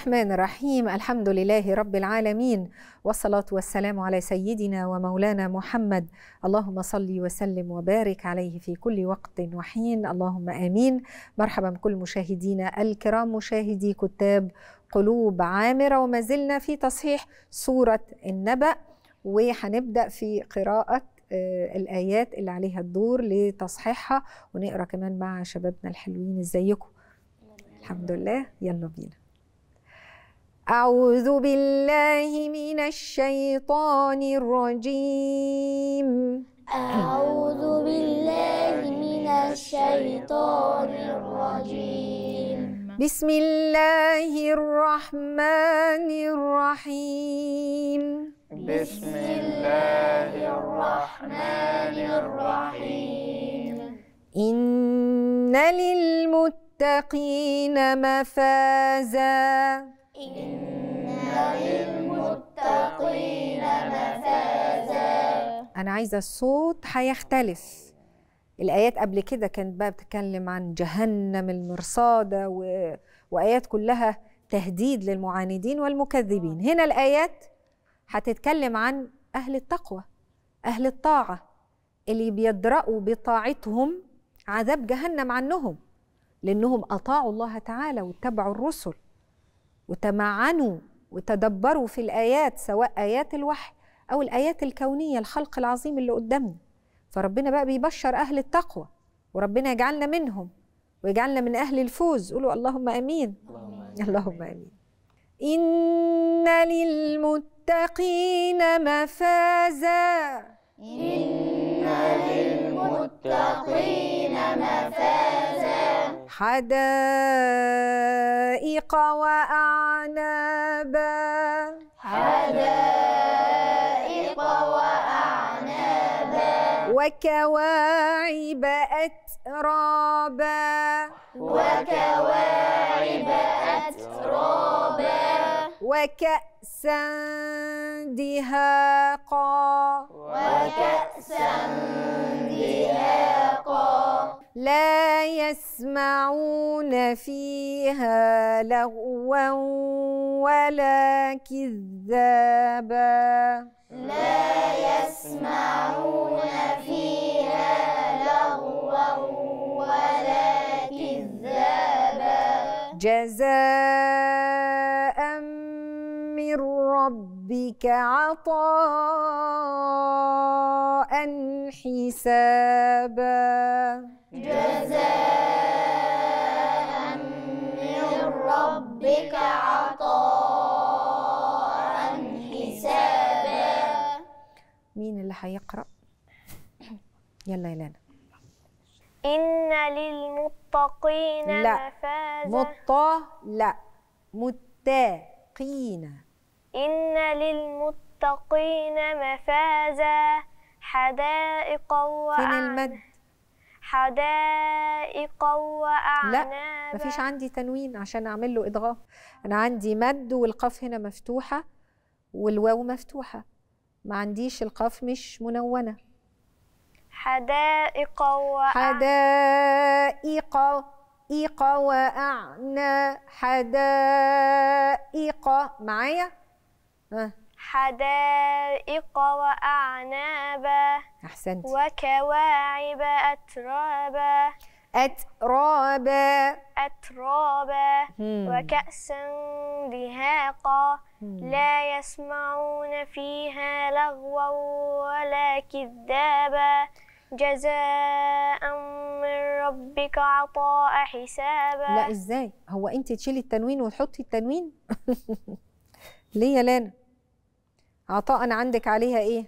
الرحمن الرحيم الحمد لله رب العالمين والصلاة والسلام على سيدنا ومولانا محمد اللهم صل وسلم وبارك عليه في كل وقت وحين اللهم آمين مرحبا بكل مشاهدينا الكرام مشاهدي كتاب قلوب عامرة وما زلنا في تصحيح سورة النبأ وهنبدأ في قراءة آه، الآيات اللي عليها الدور لتصحيحها ونقرأ كمان مع شبابنا الحلوين ازيكم الحمد لله يلا بينا أعوذ بالله من الشيطان الرجيم أعوذ بالله من الشيطان الرجيم بسم الله الرحمن الرحيم بسم الله الرحمن الرحيم إن للمتقين مفازا إن للمتقين مفازا أنا عايزة الصوت هيختلف الآيات قبل كده كانت بقى بتتكلم عن جهنم المرصادة و... وآيات كلها تهديد للمعاندين والمكذبين هنا الآيات هتتكلم عن أهل التقوى أهل الطاعة اللي بيدرأوا بطاعتهم عذاب جهنم عنهم لأنهم أطاعوا الله تعالى واتبعوا الرسل وتمعنوا وتدبروا في الآيات سواء آيات الوحي أو الآيات الكونية الخلق العظيم اللي قدامنا فربنا بقى بيبشر أهل التقوى وربنا يجعلنا منهم ويجعلنا من أهل الفوز قولوا اللهم أمين اللهم أمين إن للمتقين مفازا إن للمتقين مفازا حدائق وأعناقا وأعنابا حدائق وأعنابا وكواعب أترابا وكواعب أترابا وكأسا دهاقا وكأسا لا يسمعون فيها لغوا ولا كذابا لا يسمعون فيها لغوا ولا كذابا جزاء من ربك عطاء حسابا جزاء من ربك عطاء حسابا مين اللي هيقرأ؟ يلا يا لانا إن للمتقين لا. مفازا مطا لا متقين إن للمتقين مفازا حدائق وأعنابا فين المد؟ حدائق وأعناب لا مفيش عندي تنوين عشان أعمل له إضغام أنا عندي مد والقاف هنا مفتوحة والواو مفتوحة ما عنديش القاف مش منونة حدائق وأعناب حدائق إيقا وأعنى حدائق معايا؟ ها حدائق وأعنابا أحسنت وكواعب أترابا أترابا أترابا وكأسا دهاقا لا يسمعون فيها لغوا ولا كذابا جزاء من ربك عطاء حسابا لا ازاي هو انت تشيلي التنوين وتحطي التنوين ليه يا لانا عطاء عندك عليها ايه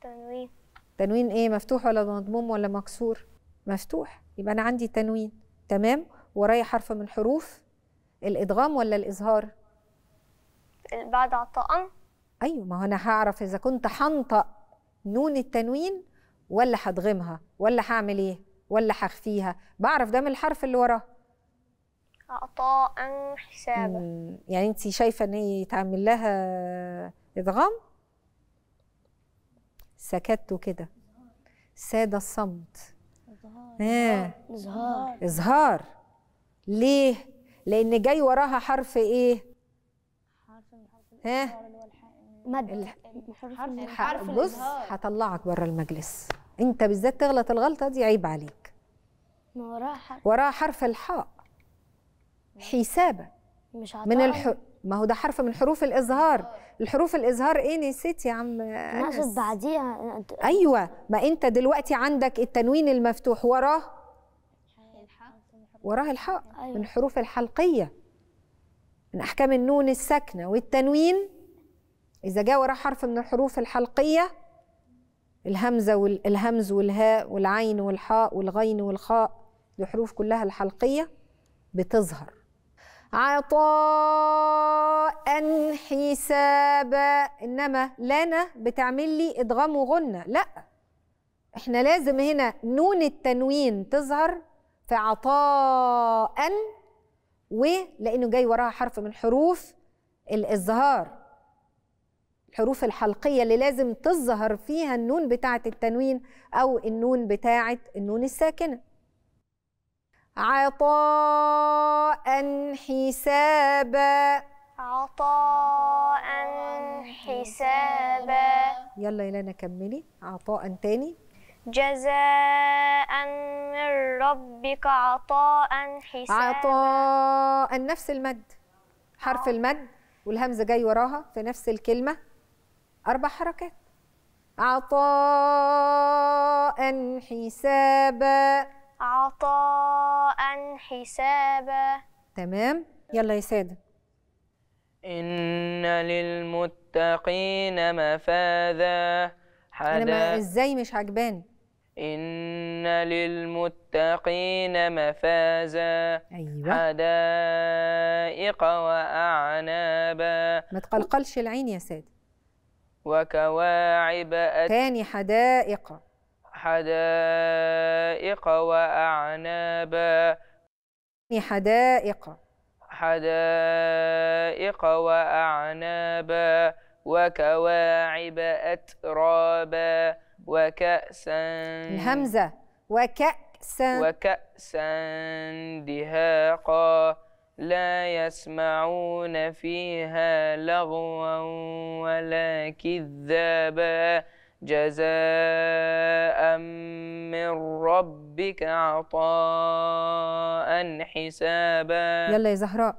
تنوين تنوين ايه مفتوح ولا مضموم ولا مكسور مفتوح يبقى انا عندي تنوين تمام ورايا حرف من حروف الادغام ولا الاظهار بعد عطاء ايوه ما هو انا هعرف اذا كنت هنطق نون التنوين ولا هدغمها ولا هعمل ايه ولا هخفيها بعرف ده من الحرف اللي وراه عطاء حسابا يعني انت شايفه ان هي يتعمل لها ادغام سكت كده ساد الصمت اظهار آه. اظهار اظهار ليه لان جاي وراها حرف ايه حرف ها مد حرف حرف بص هطلعك بره المجلس انت بالذات تغلط الغلطه دي عيب عليك ما وراها حرف وراها حرف الحاء حسابا مش هطلع. من الح... ما هو ده حرف من حروف الإظهار الحروف الإظهار إيه نسيت يا عم أنس بعديها أيوة ما أنت دلوقتي عندك التنوين المفتوح وراه وراه الحاء أيوة. من حروف الحلقية من أحكام النون الساكنة والتنوين إذا جاء وراه حرف من الحروف الحلقية الهمزة والهمز والهاء والعين والحاء والغين والخاء دي حروف كلها الحلقية بتظهر عطاء حسابا انما لنا بتعمل لي ادغام وغنه لا احنا لازم هنا نون التنوين تظهر في عطاء ولانه جاي وراها حرف من حروف الازهار الحروف الحلقيه اللي لازم تظهر فيها النون بتاعه التنوين او النون بتاعه النون الساكنه عطاء حسابا عطاء حسابا يلا يلا كملي عطاء تاني جزاء من ربك عطاء حسابا عطاء نفس المد حرف المد والهمزه جاي وراها في نفس الكلمه اربع حركات عطاء حسابا عطاء حسابا تمام يلا يا ساده ان للمتقين مفاذا حدا أنا ازاي مش عجباني إن للمتقين مفازا أيوة. حدائق وأعنابا ما تقلقلش العين يا سادة وكواعب أت... تاني حدائق حدائق وأعنابا حدائق حدائق وأعنابا وكواعب أترابا وكأسا الهمزة وكأسا وكأسا دهاقا لا يسمعون فيها لغوا ولا كذابا جزاء من ربك عطاء حسابا يلا يا زهراء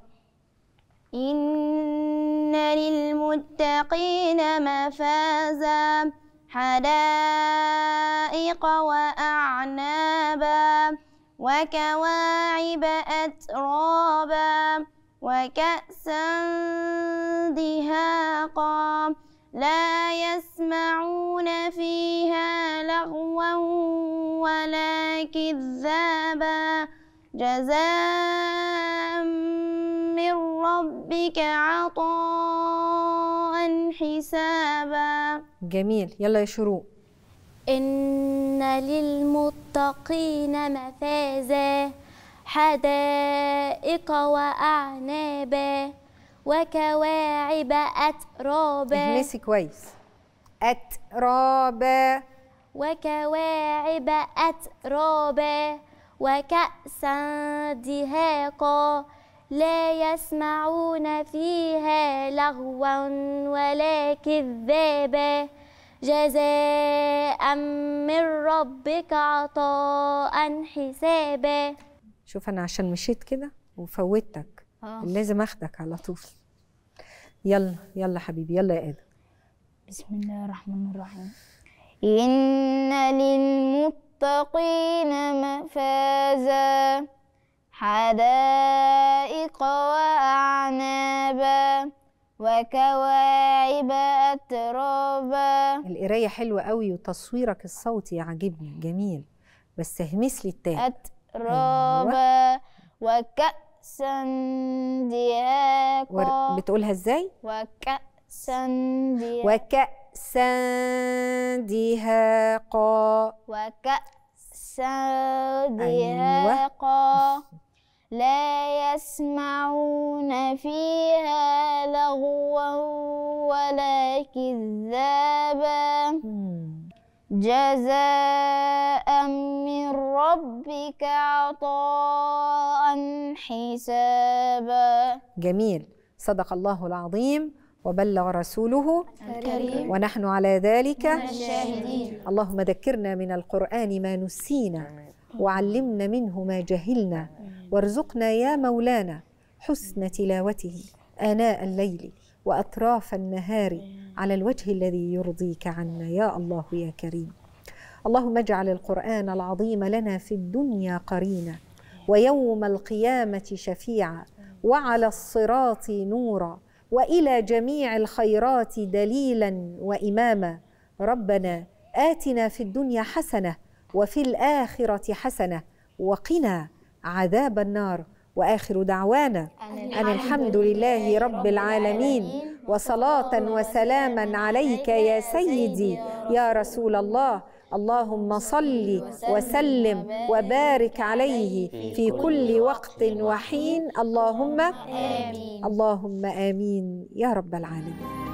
إن للمتقين مفازا حدائق وأعنابا وكواعب أترابا وكأسا دهاقا لا يسمعون فيها لغوا ولا كذابا جزاء من ربك عطاء حسابا جميل يلا يا شروق إن للمتقين مفازا حدائق وأعنابا وكواعب أترابا اهمسي كويس أترابا وكواعب أترابا وكأسا دهاقا لا يسمعون فيها لغوا ولا كذابا جزاء من ربك عطاء حسابا شوف أنا عشان مشيت كده وفوتك آه. لازم اخدك على طول يلا يلا حبيبي يلا يا ادم بسم الله الرحمن الرحيم ان للمتقين مفازا حدائق واعنابا وكواعب اترابا القرايه حلوه قوي وتصويرك الصوتي عاجبني جميل بس اهمس لي التاء اترابا أيوة. وكأ وكأسا دياقا بتقولها ازاي؟ وكأسا دياقا وكأسا دهاقا وكأسا أيوة. ديهاقا لا يسمعون فيها لغوا ولا كذابا جزاء من ربك عطاء حسابا جميل صدق الله العظيم وبلغ رسوله الكريم ونحن على ذلك الشاهدين اللهم ذكرنا من القرآن ما نسينا وعلمنا منه ما جهلنا وارزقنا يا مولانا حسن تلاوته آناء الليل وأطراف النهار على الوجه الذي يرضيك عنا يا الله يا كريم اللهم اجعل القرآن العظيم لنا في الدنيا قرينا ويوم القيامة شفيعا وعلى الصراط نورا والى جميع الخيرات دليلا واماما ربنا اتنا في الدنيا حسنه وفي الاخره حسنه وقنا عذاب النار واخر دعوانا ان الحمد لله رب العالمين وصلاه وسلاما عليك يا سيدي يا رسول الله اللهم صل وسلم وبارك عليه في كل وقت وحين اللهم آمين اللهم آمين يا رب العالمين